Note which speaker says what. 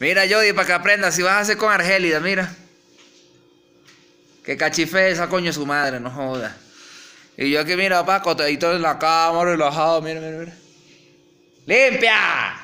Speaker 1: Mira, Jody, para que aprendas, si vas a hacer con Argélida, mira. Que cachife esa coño su madre, no joda. Y yo aquí, mira, Paco, todo en la cámara relajado, mira, mira, mira. ¡Limpia!